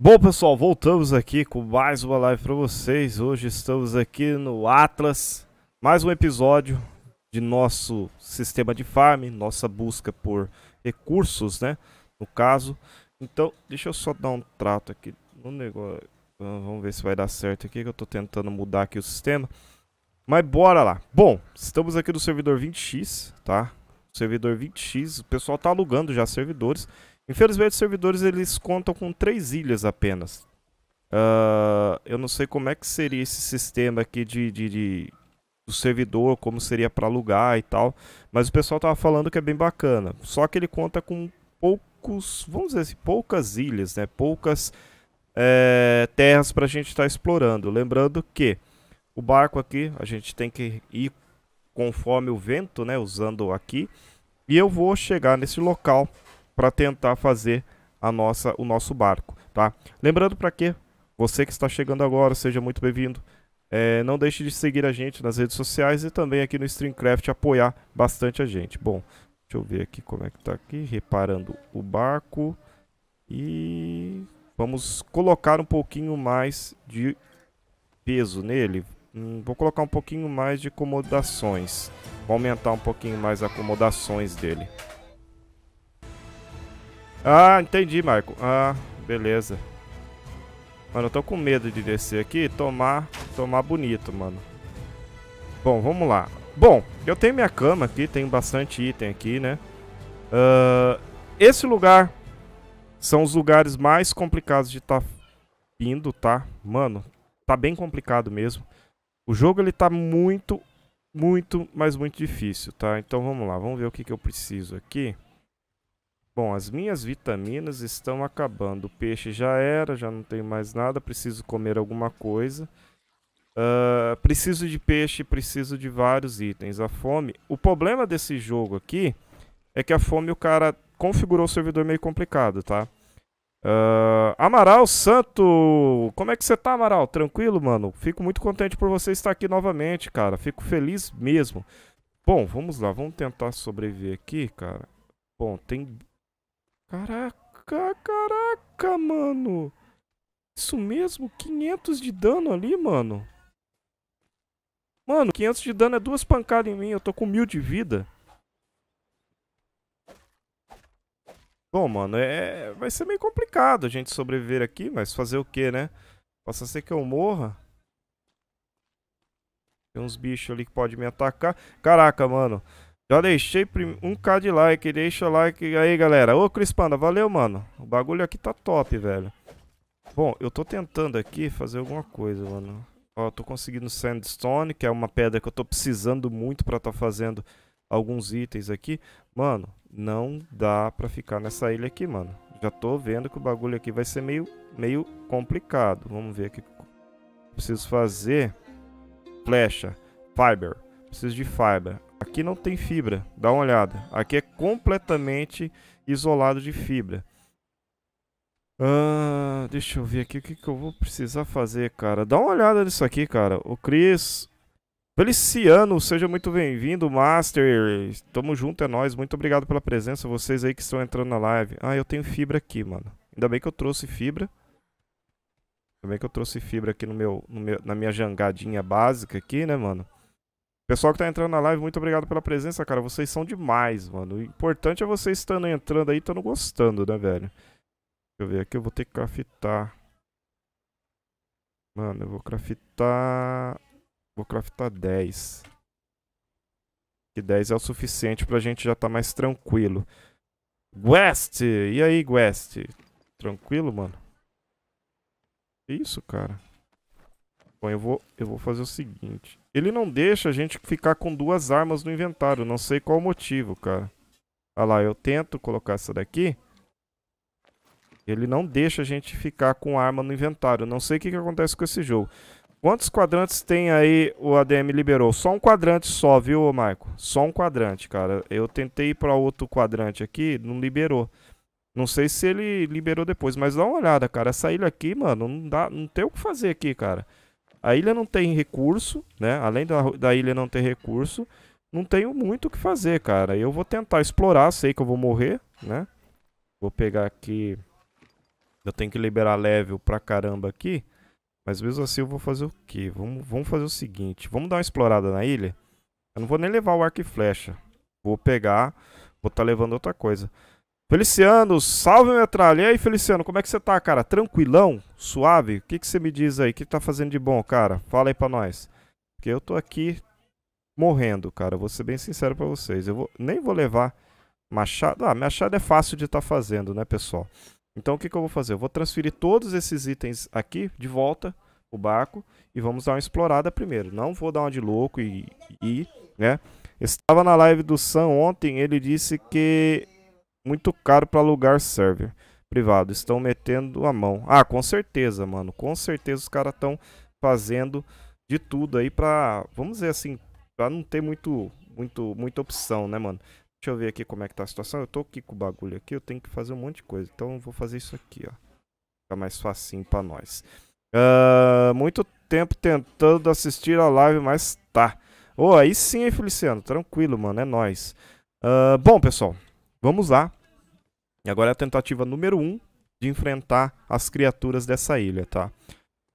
Bom pessoal, voltamos aqui com mais uma live para vocês. Hoje estamos aqui no Atlas, mais um episódio de nosso sistema de farm, nossa busca por recursos, né? No caso, então deixa eu só dar um trato aqui no negócio. Vamos ver se vai dar certo aqui que eu estou tentando mudar aqui o sistema. Mas bora lá. Bom, estamos aqui no servidor 20x, tá? Servidor 20x, o pessoal tá alugando já servidores. Infelizmente, os servidores eles contam com três ilhas apenas. Uh, eu não sei como é que seria esse sistema aqui de, de, de do servidor, como seria para alugar e tal. Mas o pessoal tava falando que é bem bacana. Só que ele conta com poucos, vamos dizer assim, poucas ilhas, né? Poucas é, terras para a gente estar tá explorando. Lembrando que o barco aqui a gente tem que ir conforme o vento, né? Usando aqui. E eu vou chegar nesse local para tentar fazer a nossa, o nosso barco, tá? Lembrando para que você que está chegando agora, seja muito bem-vindo. É, não deixe de seguir a gente nas redes sociais e também aqui no Streamcraft apoiar bastante a gente. Bom, deixa eu ver aqui como é que tá aqui, reparando o barco e vamos colocar um pouquinho mais de peso nele. Hum, vou colocar um pouquinho mais de acomodações, vou aumentar um pouquinho mais acomodações dele. Ah, entendi, Marco. Ah, beleza. Mano, eu tô com medo de descer aqui e tomar, tomar bonito, mano. Bom, vamos lá. Bom, eu tenho minha cama aqui, tenho bastante item aqui, né? Uh, esse lugar são os lugares mais complicados de estar tá indo, tá? Mano, tá bem complicado mesmo. O jogo, ele tá muito, muito, mas muito difícil, tá? Então vamos lá, vamos ver o que, que eu preciso aqui. Bom, as minhas vitaminas estão acabando. O peixe já era, já não tem mais nada. Preciso comer alguma coisa. Uh, preciso de peixe, preciso de vários itens. A fome. O problema desse jogo aqui é que a fome o cara configurou o servidor meio complicado, tá? Uh, Amaral Santo, como é que você tá, Amaral? Tranquilo, mano? Fico muito contente por você estar aqui novamente, cara. Fico feliz mesmo. Bom, vamos lá, vamos tentar sobreviver aqui, cara. Bom, tem Caraca, caraca, mano. Isso mesmo, 500 de dano ali, mano. Mano, 500 de dano é duas pancadas em mim, eu tô com mil de vida. Bom, mano, é... vai ser meio complicado a gente sobreviver aqui, mas fazer o que, né? Possa ser que eu morra. Tem uns bichos ali que podem me atacar. Caraca, mano. Já deixei um k de like, deixa o like aí, galera. Ô, Crispanda, valeu, mano. O bagulho aqui tá top, velho. Bom, eu tô tentando aqui fazer alguma coisa, mano. Ó, tô conseguindo sandstone, que é uma pedra que eu tô precisando muito pra tá fazendo alguns itens aqui. Mano, não dá pra ficar nessa ilha aqui, mano. Já tô vendo que o bagulho aqui vai ser meio, meio complicado. Vamos ver aqui. Preciso fazer flecha, fiber. Preciso de fiber. Aqui não tem fibra, dá uma olhada. Aqui é completamente isolado de fibra. Ah, deixa eu ver aqui o que, que eu vou precisar fazer, cara. Dá uma olhada nisso aqui, cara. O Cris Feliciano, seja muito bem-vindo, Master. Tamo junto, é nós. Muito obrigado pela presença, vocês aí que estão entrando na live. Ah, eu tenho fibra aqui, mano. Ainda bem que eu trouxe fibra. Ainda bem que eu trouxe fibra aqui no meu, no meu na minha jangadinha básica aqui, né, mano? Pessoal que tá entrando na live, muito obrigado pela presença, cara. Vocês são demais, mano. O importante é vocês estando entrando aí, estando gostando, né, velho? Deixa eu ver aqui, eu vou ter que craftar. Mano, eu vou craftar... Vou craftar 10. Que 10 é o suficiente pra gente já tá mais tranquilo. West! E aí, West? Tranquilo, mano? Que isso, cara? Bom, eu vou, eu vou fazer o seguinte. Ele não deixa a gente ficar com duas armas no inventário. Não sei qual o motivo, cara. Olha lá, eu tento colocar essa daqui. Ele não deixa a gente ficar com arma no inventário. Não sei o que, que acontece com esse jogo. Quantos quadrantes tem aí o ADM liberou? Só um quadrante só, viu, Marco? Só um quadrante, cara. Eu tentei ir para outro quadrante aqui, não liberou. Não sei se ele liberou depois, mas dá uma olhada, cara. Essa ilha aqui, mano, não, dá, não tem o que fazer aqui, cara. A ilha não tem recurso, né? Além da, da ilha não ter recurso, não tenho muito o que fazer, cara. Eu vou tentar explorar, sei que eu vou morrer, né? Vou pegar aqui... Eu tenho que liberar level pra caramba aqui. Mas mesmo assim eu vou fazer o quê? Vamos, vamos fazer o seguinte. Vamos dar uma explorada na ilha? Eu não vou nem levar o arco e flecha. Vou pegar... Vou estar tá levando outra coisa. Feliciano, salve metralha. E aí, Feliciano, como é que você tá, cara? Tranquilão? Suave? O que, que você me diz aí? O que tá fazendo de bom, cara? Fala aí pra nós. Porque eu tô aqui morrendo, cara. Eu vou ser bem sincero pra vocês. Eu vou... nem vou levar machado. Ah, machado é fácil de estar tá fazendo, né, pessoal? Então o que, que eu vou fazer? Eu vou transferir todos esses itens aqui de volta o barco e vamos dar uma explorada primeiro. Não vou dar uma de louco e, e né? Estava na live do Sam ontem, ele disse que muito caro para alugar server privado. Estão metendo a mão. Ah, com certeza, mano. Com certeza os caras estão fazendo de tudo aí para vamos dizer assim, para não ter muito, muito, muita opção, né, mano? Deixa eu ver aqui como é que tá a situação. Eu tô aqui com o bagulho aqui, eu tenho que fazer um monte de coisa. Então eu vou fazer isso aqui, ó. Fica mais facinho para nós. Uh, muito tempo tentando assistir a live, mas tá. Ô, oh, aí sim, hein, Feliciano? Tranquilo, mano, é nóis. Uh, bom, pessoal, vamos lá. E agora é a tentativa número 1 um de enfrentar as criaturas dessa ilha, tá?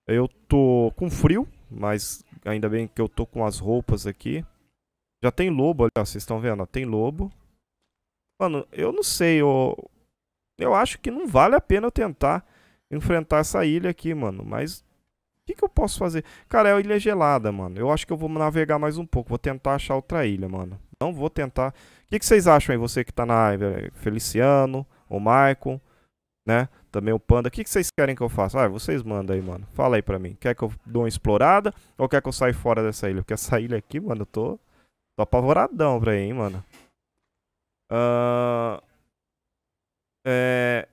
Eu tô com frio, mas ainda bem que eu tô com as roupas aqui. Já tem lobo ali, ó, vocês estão vendo? Ó, tem lobo. Mano, eu não sei, eu... eu acho que não vale a pena eu tentar enfrentar essa ilha aqui, mano. Mas o que, que eu posso fazer? Cara, é a ilha gelada, mano. Eu acho que eu vou navegar mais um pouco, vou tentar achar outra ilha, mano. Não vou tentar. O que, que vocês acham aí? Você que está na live? Feliciano, o Maicon, né? Também o Panda. O que, que vocês querem que eu faça? Ah, vocês mandam aí, mano. Fala aí pra mim. Quer que eu dê uma explorada ou quer que eu saia fora dessa ilha? Porque essa ilha aqui, mano, eu tô, tô apavoradão pra aí, hein, mano. Uh... É...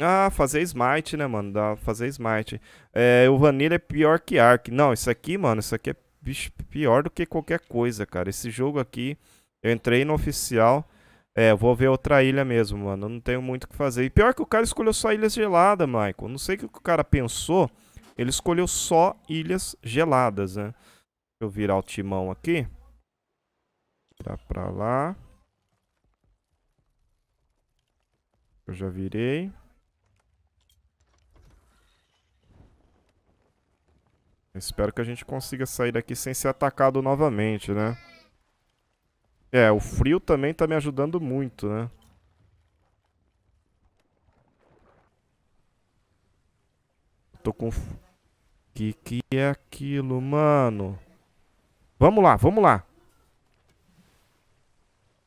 Ah, fazer smite, né, mano? Dá fazer smite. É, o Vanilla é pior que Ark. Não, isso aqui, mano, isso aqui é bicho, pior do que qualquer coisa, cara. Esse jogo aqui, eu entrei no oficial. É, vou ver outra ilha mesmo, mano. não tenho muito o que fazer. E pior que o cara escolheu só ilhas geladas, Michael. Não sei o que o cara pensou. Ele escolheu só ilhas geladas, né? Deixa eu virar o timão aqui. Virar pra lá. Eu já virei. Espero que a gente consiga sair daqui sem ser atacado novamente, né? É, o frio também tá me ajudando muito, né? Tô com... Que que é aquilo, mano? Vamos lá, vamos lá.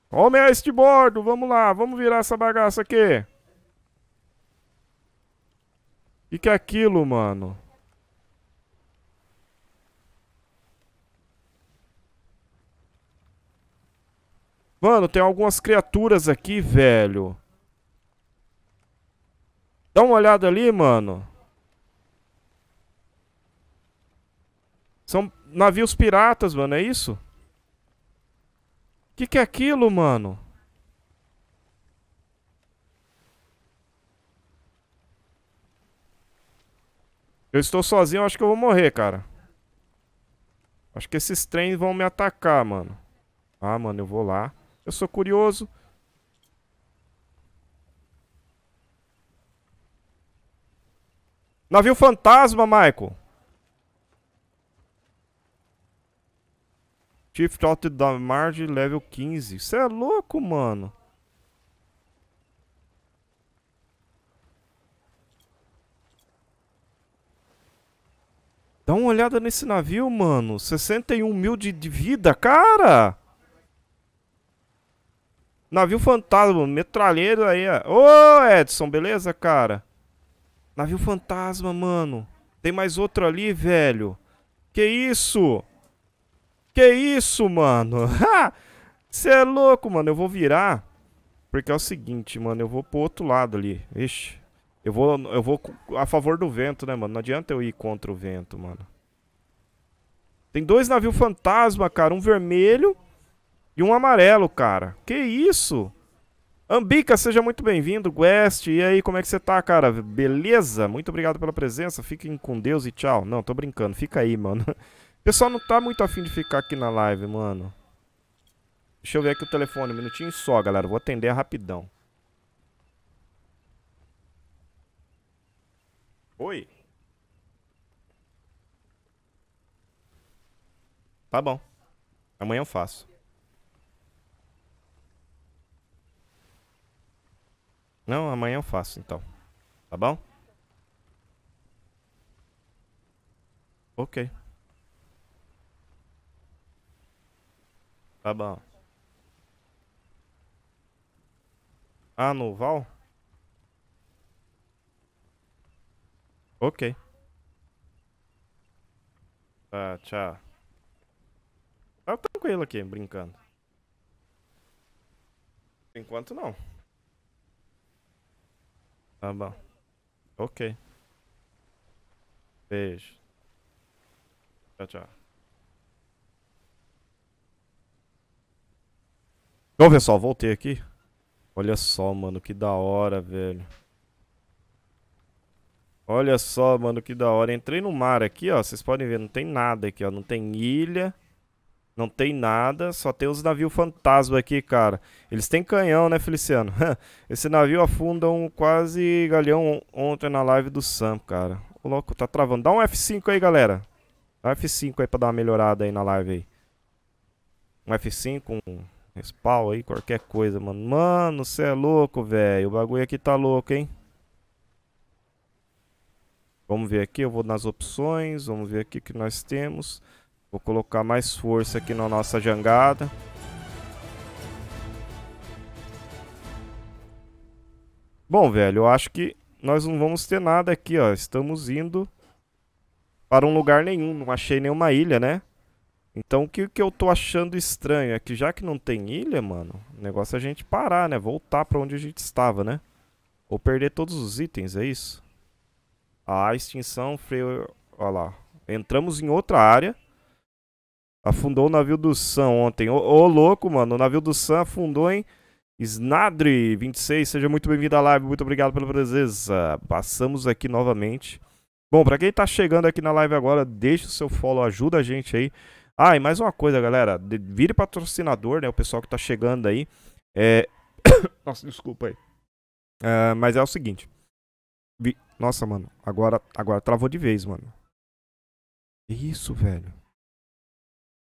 Homem a este bordo, vamos lá, vamos virar essa bagaça aqui. Que que é aquilo, mano? Mano, tem algumas criaturas aqui, velho. Dá uma olhada ali, mano. São navios piratas, mano, é isso? O que, que é aquilo, mano? Eu estou sozinho, acho que eu vou morrer, cara. Acho que esses trens vão me atacar, mano. Ah, mano, eu vou lá. Eu sou curioso. Navio fantasma, Michael. Chief Out da Marge, level 15. Você é louco, mano. Dá uma olhada nesse navio, mano. 61 mil de, de vida, cara. Navio fantasma, metralheiro aí, ó. Ô, Edson, beleza, cara? Navio fantasma, mano. Tem mais outro ali, velho. Que isso? Que isso, mano? Você é louco, mano. Eu vou virar. Porque é o seguinte, mano. Eu vou pro outro lado ali. Ixi. Eu vou, eu vou a favor do vento, né, mano? Não adianta eu ir contra o vento, mano. Tem dois navios fantasma, cara. Um vermelho e um amarelo, cara. Que isso? Ambica, seja muito bem-vindo, Guest. E aí, como é que você tá, cara? Beleza? Muito obrigado pela presença. Fiquem com Deus e tchau. Não, tô brincando. Fica aí, mano. O pessoal não tá muito afim de ficar aqui na live, mano. Deixa eu ver aqui o telefone. Um minutinho só, galera. Vou atender rapidão. Oi? Tá bom. Amanhã eu faço. Não, amanhã eu faço, então. Tá bom? Ok. Tá bom. Ah, no Val? Ok. Tá, tchau. Tá tranquilo aqui, brincando. enquanto não. Tá bom. Ok. Beijo. Tchau, tchau. Então, pessoal, voltei aqui. Olha só, mano, que da hora, velho. Olha só, mano, que da hora. Entrei no mar aqui, ó. Vocês podem ver, não tem nada aqui, ó. Não tem ilha. Não tem nada, só tem os navios fantasma aqui, cara. Eles têm canhão, né, Feliciano? Esse navio afunda um quase galhão ontem na live do Sam, cara. O louco tá travando. Dá um F5 aí, galera. Dá um F5 aí pra dar uma melhorada aí na live aí. Um F5, um spawn aí, qualquer coisa, mano. Mano, você é louco, velho. O bagulho aqui tá louco, hein? Vamos ver aqui, eu vou nas opções, vamos ver aqui o que nós temos. Vou colocar mais força aqui na nossa jangada. Bom, velho, eu acho que nós não vamos ter nada aqui, ó. Estamos indo para um lugar nenhum. Não achei nenhuma ilha, né? Então o que, que eu tô achando estranho é que já que não tem ilha, mano, o negócio é a gente parar, né? Voltar para onde a gente estava, né? Ou perder todos os itens, é isso? A extinção, freio... Olha lá. Entramos em outra área. Afundou o navio do Sam ontem. Ô, ô louco, mano. O navio do Sam afundou, hein? Snadri, 26, seja muito bem-vindo à live. Muito obrigado pela presença. Passamos aqui novamente. Bom, para quem tá chegando aqui na live agora, deixa o seu follow, ajuda a gente aí. Ah, e mais uma coisa, galera. Vire patrocinador, né? O pessoal que tá chegando aí. É... Nossa, desculpa aí. É, mas é o seguinte. Vi... Nossa, mano. Agora, agora travou de vez, mano. Isso, velho.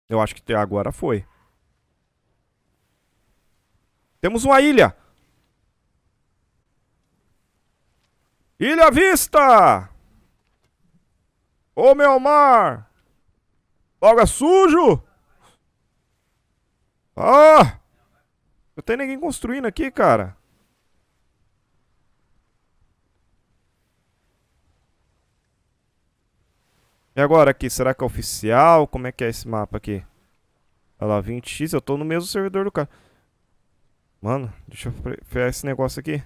Eu acho que até agora foi. Temos uma ilha. Ilha à vista! Ô meu mar! Logo é sujo! Ah! Não tem ninguém construindo aqui, cara. E agora aqui, será que é oficial? Como é que é esse mapa aqui? Olha lá, 20x, eu tô no mesmo servidor do cara. Mano, deixa eu fechar esse negócio aqui.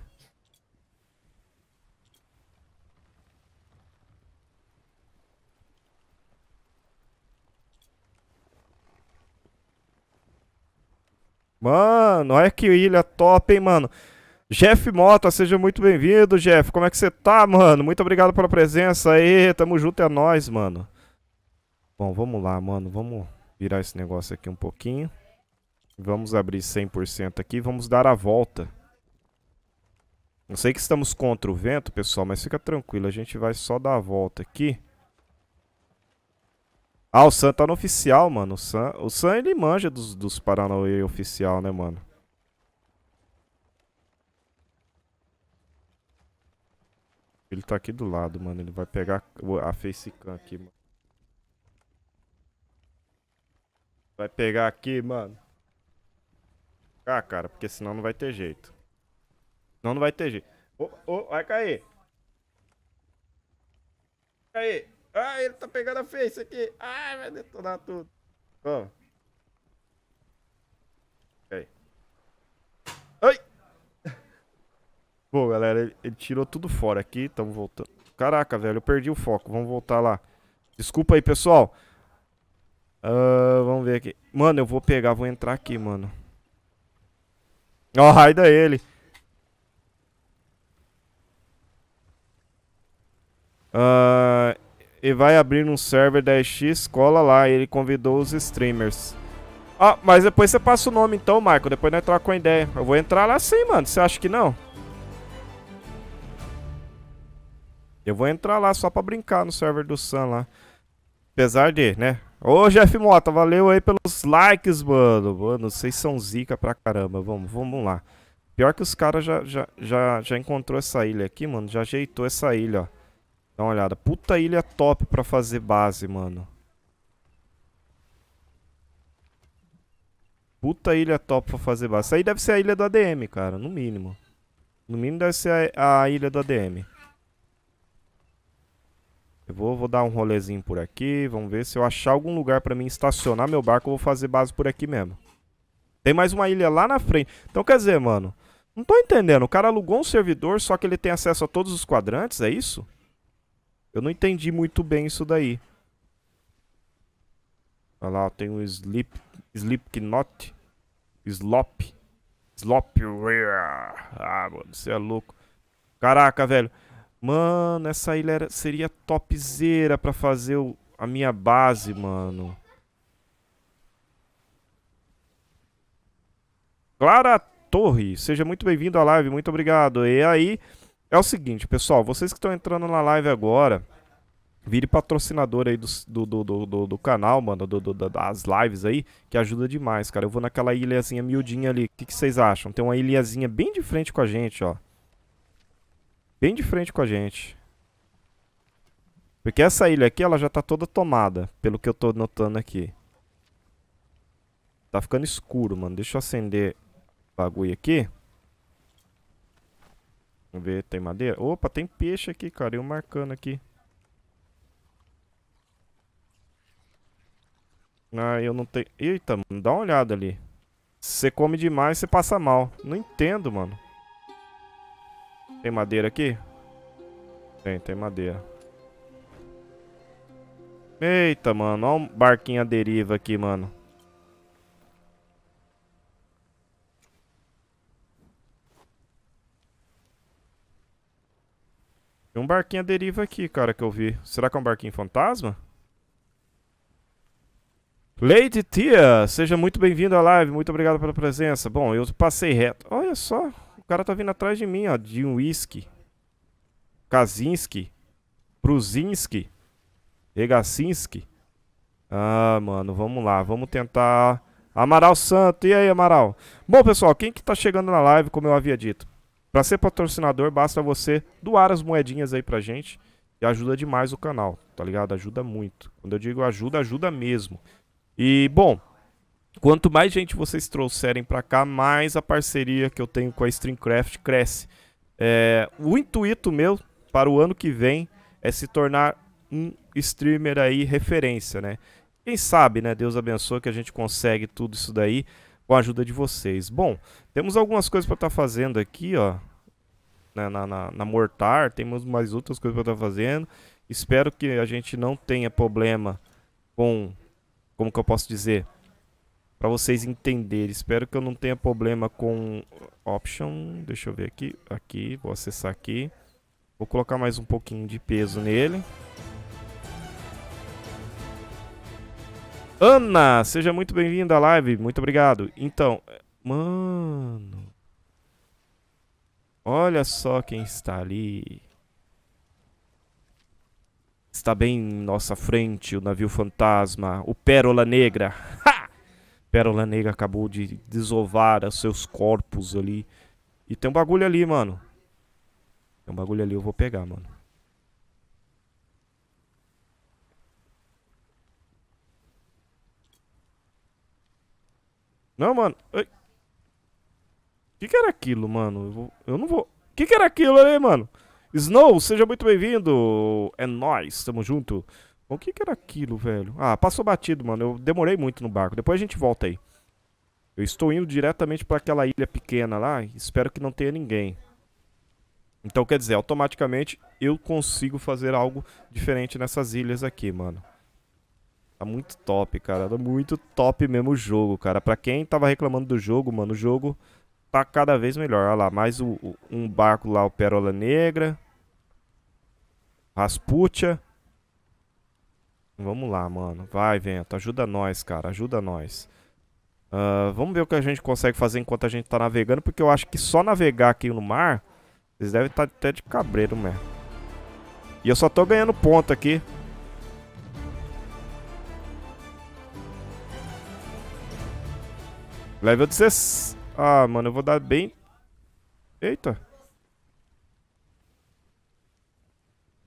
Mano, olha que ilha top, hein, mano. Jeff Mota, seja muito bem-vindo, Jeff. Como é que você tá, mano? Muito obrigado pela presença aí. Tamo junto, é nóis, mano. Bom, vamos lá, mano. Vamos virar esse negócio aqui um pouquinho. Vamos abrir 100% aqui. Vamos dar a volta. Não sei que estamos contra o vento, pessoal, mas fica tranquilo. A gente vai só dar a volta aqui. Ah, o Sam tá no oficial, mano. O Sam, o Sam ele manja dos, dos Paranauê oficial, né, mano? Ele tá aqui do lado, mano. Ele vai pegar a facecam aqui, mano. Vai pegar aqui, mano. Ah, cara, porque senão não vai ter jeito. Senão não vai ter jeito. Ô, oh, oh, vai cair. Vai cair. Ah, ele tá pegando a face aqui. Ai, vai detonar tudo. Como? Pô, galera, ele, ele tirou tudo fora aqui, estamos voltando. Caraca, velho, eu perdi o foco, vamos voltar lá. Desculpa aí, pessoal. Uh, vamos ver aqui. Mano, eu vou pegar, vou entrar aqui, mano. Ó, oh, raida é ele. Uh, e vai abrir um server da X, cola lá. Ele convidou os streamers. Ah, mas depois você passa o nome então, Marco. Depois nós trocamos uma ideia. Eu vou entrar lá sim, mano. Você acha que não? Eu vou entrar lá só pra brincar no server do Sun lá. Apesar de, né? Ô Jeff Mota, valeu aí pelos likes, mano. Mano, vocês são zica pra caramba. Vamos, vamos lá. Pior que os caras já, já, já, já encontrou essa ilha aqui, mano. Já ajeitou essa ilha, ó. Dá uma olhada. Puta ilha top pra fazer base, mano. Puta ilha top pra fazer base. Isso aí deve ser a ilha do ADM, cara. No mínimo. No mínimo deve ser a, a ilha do ADM. Eu vou, vou dar um rolezinho por aqui. Vamos ver se eu achar algum lugar pra mim estacionar meu barco. Eu vou fazer base por aqui mesmo. Tem mais uma ilha lá na frente. Então, quer dizer, mano... Não tô entendendo. O cara alugou um servidor, só que ele tem acesso a todos os quadrantes, é isso? Eu não entendi muito bem isso daí. Olha lá, tem o um Sleep... knot, Slop. Slop. Ah, mano, você é louco. Caraca, velho. Mano, essa ilha era, seria topzera pra fazer o, a minha base, mano. Clara Torre, seja muito bem-vindo à live, muito obrigado. E aí, é o seguinte, pessoal, vocês que estão entrando na live agora, vire patrocinador aí do, do, do, do, do canal, mano, do, do, das lives aí, que ajuda demais, cara. Eu vou naquela ilhazinha miudinha ali, o que, que vocês acham? Tem uma ilhazinha bem de frente com a gente, ó bem de frente com a gente. Porque essa ilha aqui, ela já tá toda tomada, pelo que eu tô notando aqui. Tá ficando escuro, mano. Deixa eu acender o bagulho aqui. Vamos ver, tem madeira? Opa, tem peixe aqui, cara. Eu marcando aqui. Ah, eu não tenho... Eita, mano, dá uma olhada ali. Se você come demais, você passa mal. Não entendo, mano. Tem madeira aqui? Tem, tem madeira. Eita, mano. Olha um barquinho à deriva aqui, mano. Tem um barquinho à deriva aqui, cara, que eu vi. Será que é um barquinho fantasma? Lady Tia, seja muito bem-vindo à live. Muito obrigado pela presença. Bom, eu passei reto. Olha só o cara tá vindo atrás de mim, ó, de um whisky. Kazinski, Pruzinski, Regacinski. Ah, mano, vamos lá, vamos tentar... Amaral Santo, e aí, Amaral? Bom, pessoal, quem que tá chegando na live, como eu havia dito? Para ser patrocinador, basta você doar as moedinhas aí pra gente e ajuda demais o canal, tá ligado? Ajuda muito. Quando eu digo ajuda, ajuda mesmo. E, bom, Quanto mais gente vocês trouxerem para cá, mais a parceria que eu tenho com a Streamcraft cresce. É, o intuito meu para o ano que vem é se tornar um streamer aí referência, né? Quem sabe, né? Deus abençoe que a gente consegue tudo isso daí com a ajuda de vocês. Bom, temos algumas coisas para estar tá fazendo aqui, ó. Na, na, na, Mortar, temos mais outras coisas para estar tá fazendo. Espero que a gente não tenha problema com. Como que eu posso dizer? para vocês entenderem. Espero que eu não tenha problema com option. Deixa eu ver aqui. Aqui, vou acessar aqui. Vou colocar mais um pouquinho de peso nele. Ana, seja muito bem-vinda à live. Muito obrigado. Então, mano. Olha só quem está ali. Está bem em nossa frente o navio fantasma, o Pérola Negra. Ha! Pérola Negra acabou de desovar os seus corpos ali. E tem um bagulho ali, mano. Tem um bagulho ali, eu vou pegar, mano. Não, mano. O que, que era aquilo, mano? Eu, vou... eu não vou... O que, que era aquilo ali, mano? Snow, seja muito bem-vindo. É nóis, tamo junto. O que que era aquilo, velho? Ah, passou batido, mano. Eu demorei muito no barco. Depois a gente volta aí. Eu estou indo diretamente para aquela ilha pequena lá. Espero que não tenha ninguém. Então, quer dizer, automaticamente eu consigo fazer algo diferente nessas ilhas aqui, mano. Tá muito top, cara. Tá muito top mesmo o jogo, cara. Pra quem tava reclamando do jogo, mano, o jogo tá cada vez melhor. Olha lá, mais o, o, um barco lá, o Pérola Negra. Rasputia. Vamos lá, mano. Vai, vento. Ajuda nós, cara. Ajuda nós. Uh, vamos ver o que a gente consegue fazer enquanto a gente tá navegando, porque eu acho que só navegar aqui no mar, vocês devem estar tá até de cabreiro mesmo. E eu só tô ganhando ponto aqui. Level 16. Ah, mano, eu vou dar bem... Eita.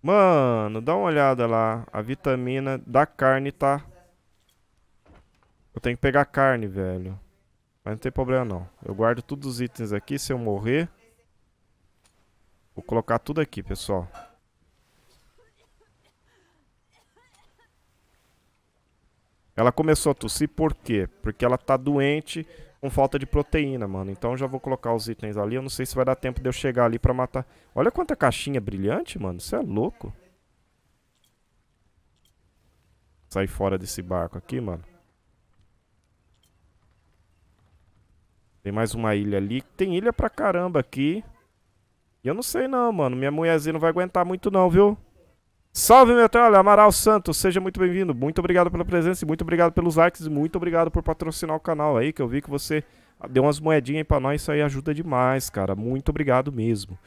Mano, dá uma olhada lá. A vitamina da carne tá... Eu tenho que pegar carne, velho. Mas não tem problema, não. Eu guardo todos os itens aqui. Se eu morrer... Vou colocar tudo aqui, pessoal. Ela começou a tossir por quê? Porque ela tá doente com falta de proteína, mano. Então já vou colocar os itens ali. Eu não sei se vai dar tempo de eu chegar ali pra matar. Olha quanta caixinha brilhante, mano. Isso é louco. Sair fora desse barco aqui, mano. Tem mais uma ilha ali. Tem ilha pra caramba aqui. E eu não sei não, mano. Minha mulherzinha não vai aguentar muito não, viu? Salve, meu trolha! Amaral Santos, seja muito bem-vindo. Muito obrigado pela presença e muito obrigado pelos likes. E muito obrigado por patrocinar o canal aí, que eu vi que você deu umas moedinhas aí pra nós. Isso aí ajuda demais, cara. Muito obrigado mesmo.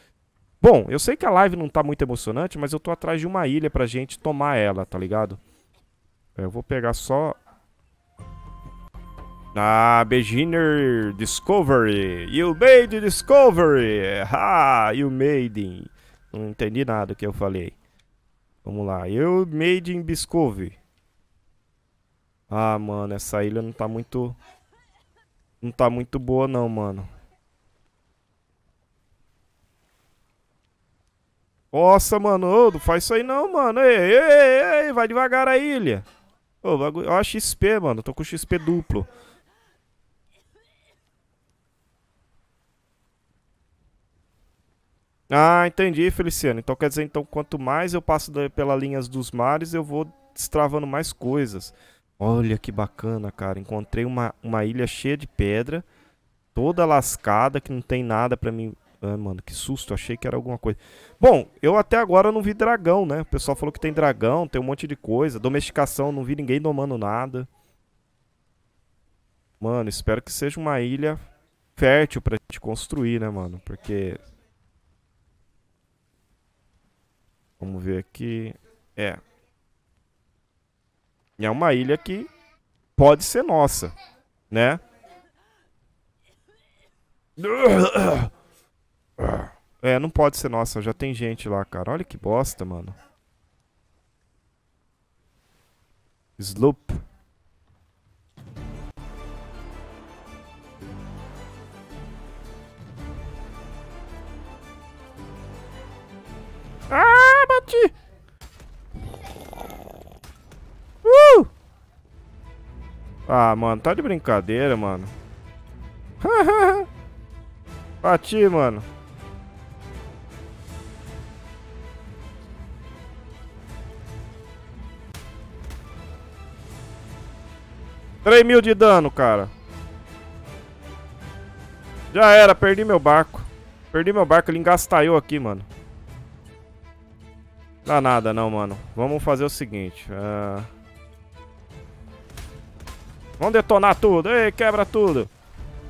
Bom, eu sei que a live não tá muito emocionante, mas eu tô atrás de uma ilha pra gente tomar ela, tá ligado? É, eu vou pegar só... na Beginner Discovery. You made Discovery. Ah, you made. Não entendi nada que eu falei. Vamos lá. Eu made in Biscove. Ah, mano, essa ilha não tá muito... Não tá muito boa não, mano. Nossa, mano, ô, não faz isso aí não, mano. Ei, ei, ei, vai devagar a ilha. Ô, bagulho, ó XP, mano. Tô com XP duplo. Ah, entendi, Feliciano. Então quer dizer, então, quanto mais eu passo pelas linhas dos mares, eu vou destravando mais coisas. Olha que bacana, cara. Encontrei uma, uma ilha cheia de pedra, toda lascada, que não tem nada para mim. Ah, mano, que susto, achei que era alguma coisa. Bom, eu até agora não vi dragão, né? O pessoal falou que tem dragão, tem um monte de coisa. Domesticação, não vi ninguém domando nada. Mano, espero que seja uma ilha fértil pra gente construir, né, mano? Porque Vamos ver aqui. É. E é uma ilha que pode ser nossa, né? É, não pode ser nossa, já tem gente lá, cara. Olha que bosta, mano. Sloop. Gente! Uh! Ah, mano, tá de brincadeira, mano. Bati, mano. Três mil de dano, cara. Já era, perdi meu barco. Perdi meu barco, ele engastaiou aqui, mano. Dá nada não, mano. Vamos fazer o seguinte. Uh... Vamos detonar tudo. Ei, quebra tudo.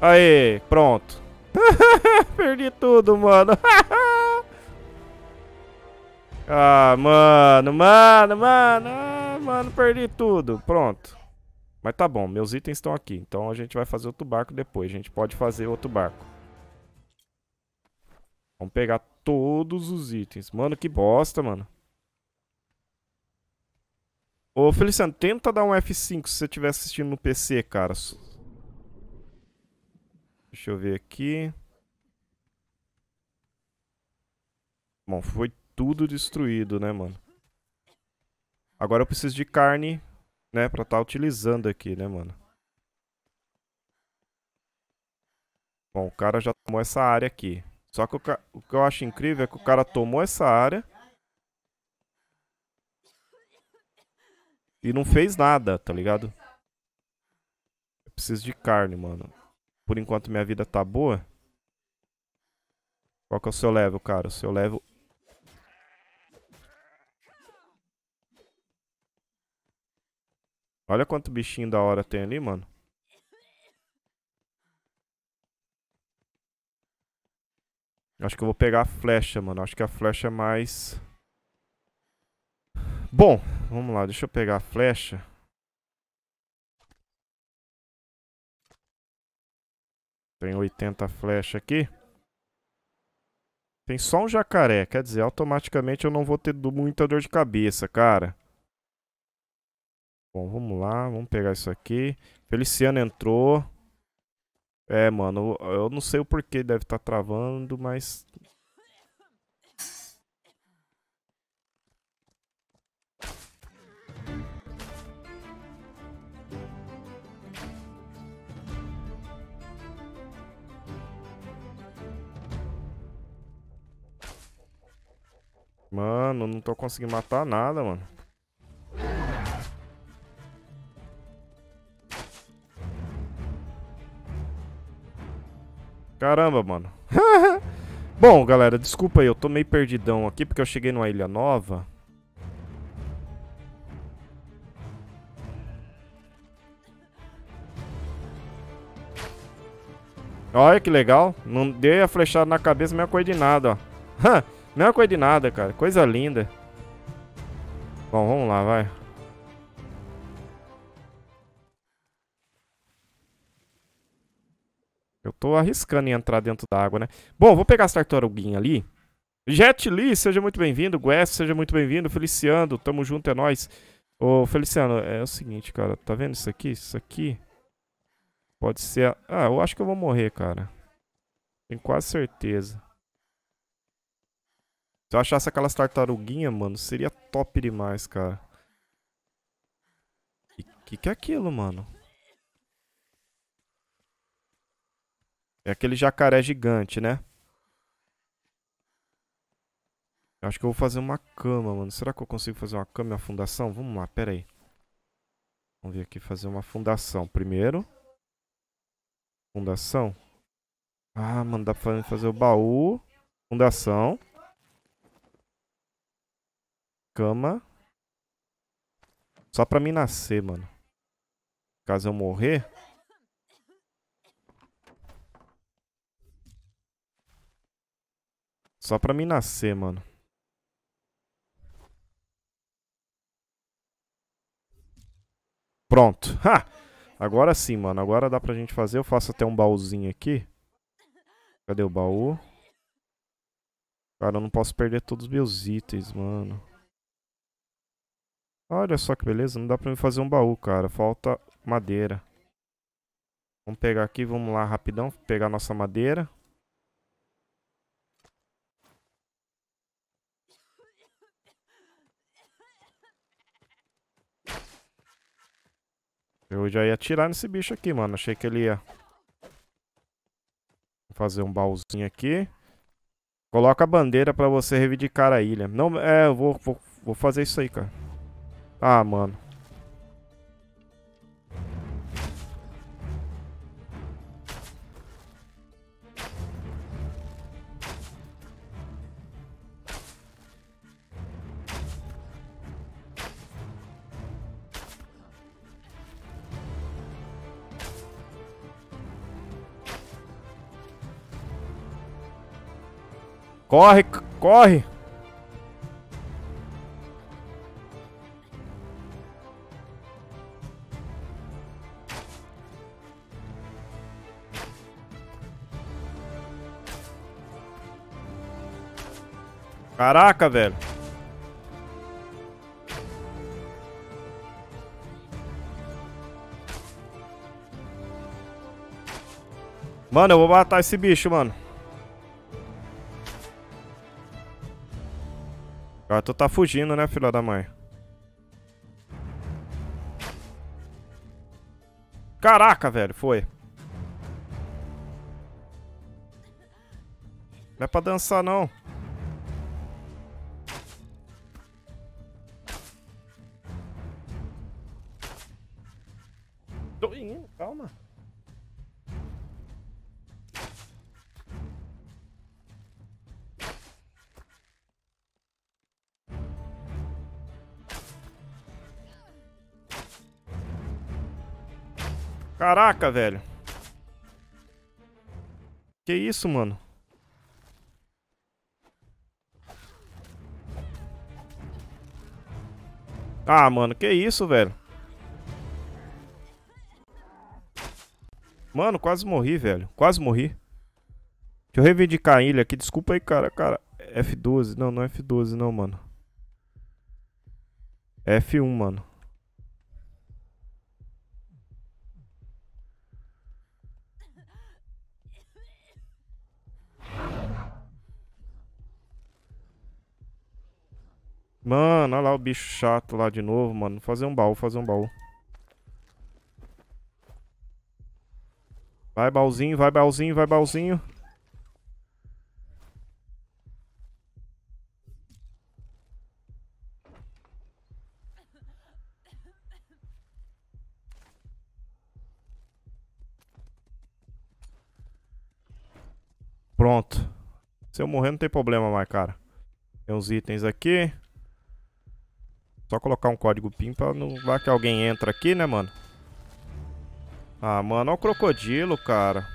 Aí, pronto. Perdi tudo, mano. ah, mano, mano, mano. Ah, mano, perdi tudo. Pronto. Mas tá bom, meus itens estão aqui. Então a gente vai fazer outro barco depois. A gente pode fazer outro barco. Vamos pegar todos os itens. Mano, que bosta, mano. Ô, Feliciano, tenta dar um F5 se você estiver assistindo no PC, cara. Deixa eu ver aqui. Bom, foi tudo destruído, né, mano? Agora eu preciso de carne, né, pra estar tá utilizando aqui, né, mano? Bom, o cara já tomou essa área aqui. Só que o, ca... o que eu acho incrível é que o cara tomou essa área... E não fez nada, tá ligado? Eu preciso de carne, mano. Por enquanto minha vida tá boa. Qual que é o seu level, cara? O seu level... Olha quanto bichinho da hora tem ali, mano. Acho que eu vou pegar a flecha, mano. Acho que a flecha é mais... Bom, vamos lá, deixa eu pegar a flecha. Tem 80 flechas aqui. Tem só um jacaré, quer dizer, automaticamente eu não vou ter muita dor de cabeça, cara. Bom, vamos lá, vamos pegar isso aqui. Feliciano entrou. É, mano, eu não sei o porquê deve estar tá travando, mas Mano, não tô conseguindo matar nada, mano. Caramba, mano. Bom, galera, desculpa aí, eu tô meio perdidão aqui porque eu cheguei numa ilha nova. Olha que legal, não dei a flechada na cabeça, a coisa de nada, ó. Mesma coisa de nada, cara. Coisa linda. Bom, vamos lá, vai. Eu tô arriscando em entrar dentro da água, né? Bom, vou pegar as tartaruguinhas ali. Jet seja muito bem-vindo. Guess, seja muito bem-vindo. Feliciano, tamo junto, é nóis. Ô, Feliciano, é o seguinte, cara. Tá vendo isso aqui? Isso aqui pode ser... Ah, eu acho que eu vou morrer, cara. Tenho quase certeza. Se eu achasse aquelas tartaruguinhas, mano, seria top demais, cara. O que, que é aquilo, mano? É aquele jacaré gigante, né? Eu acho que eu vou fazer uma cama, mano. Será que eu consigo fazer uma cama e uma fundação? Vamos lá, pera aí. Vamos vir aqui fazer uma fundação primeiro. Fundação. Ah, mano, dá pra fazer o baú. Fundação cama. Só pra mim nascer, mano. Caso eu morrer... Só pra mim nascer, mano. Pronto. Ha! Agora sim, mano. Agora dá pra gente fazer. Eu faço até um baúzinho aqui. Cadê o baú? Cara, eu não posso perder todos os meus itens, mano. Olha só que beleza, não dá pra mim fazer um baú, cara. Falta madeira. Vamos pegar aqui, vamos lá rapidão, pegar nossa madeira. Eu já ia atirar nesse bicho aqui, mano. Achei que ele ia... Vou fazer um baúzinho aqui. Coloca a bandeira pra você reivindicar a ilha. Não, é, eu vou, vou, vou fazer isso aí, cara. Ah, mano. Corre, corre! Caraca, velho. Mano, eu vou matar esse bicho, mano. Ah, tu tá fugindo, né, filha da mãe? Caraca, velho, foi. Não é pra dançar, não. Caraca, velho. Que isso, mano? Ah, mano, que isso, velho? Mano, quase morri, velho. Quase morri. Deixa eu reivindicar a ilha aqui. Desculpa aí, cara. Cara, F12. Não, não é F12 não, mano. F1, mano. Mano, olha lá o bicho chato lá de novo, mano. Fazer um baú, fazer um baú. Vai, baúzinho, vai, baúzinho, vai, baúzinho. Pronto. Se eu morrer não tem problema mais, cara. Tem uns itens aqui. Só colocar um código PIN pra não... Vai que alguém entra aqui, né, mano? Ah, mano, olha o crocodilo, cara.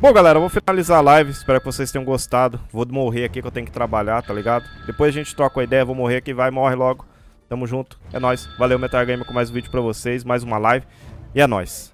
Bom, galera, eu vou finalizar a live. Espero que vocês tenham gostado. Vou morrer aqui que eu tenho que trabalhar, tá ligado? Depois a gente troca uma ideia. Vou morrer aqui, vai, morre logo. Tamo junto. É nóis. Valeu, Metal Gamer, com mais um vídeo pra vocês. Mais uma live. E é nóis.